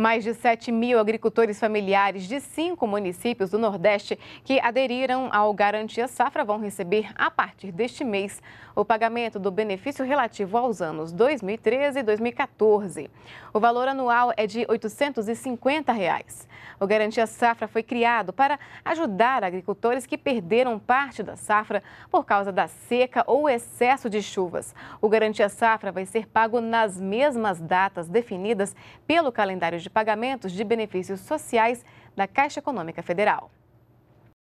mais de 7 mil agricultores familiares de cinco municípios do Nordeste que aderiram ao Garantia Safra vão receber, a partir deste mês, o pagamento do benefício relativo aos anos 2013 e 2014. O valor anual é de R$ 850. Reais. O Garantia Safra foi criado para ajudar agricultores que perderam parte da safra por causa da seca ou excesso de chuvas. O Garantia Safra vai ser pago nas mesmas datas definidas pelo calendário de de pagamentos de benefícios sociais da Caixa Econômica Federal.